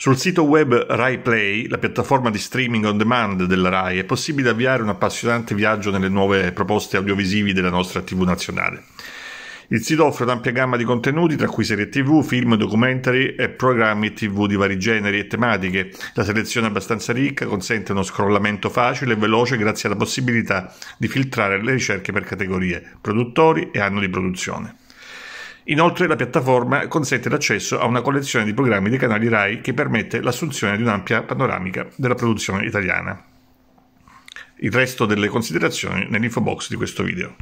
Sul sito web RaiPlay, la piattaforma di streaming on demand della Rai, è possibile avviare un appassionante viaggio nelle nuove proposte audiovisivi della nostra TV nazionale. Il sito offre un'ampia gamma di contenuti, tra cui serie TV, film, documentary e programmi TV di vari generi e tematiche. La selezione è abbastanza ricca, consente uno scrollamento facile e veloce grazie alla possibilità di filtrare le ricerche per categorie, produttori e anno di produzione. Inoltre la piattaforma consente l'accesso a una collezione di programmi dei canali RAI che permette l'assunzione di un'ampia panoramica della produzione italiana. Il resto delle considerazioni nell'info box di questo video.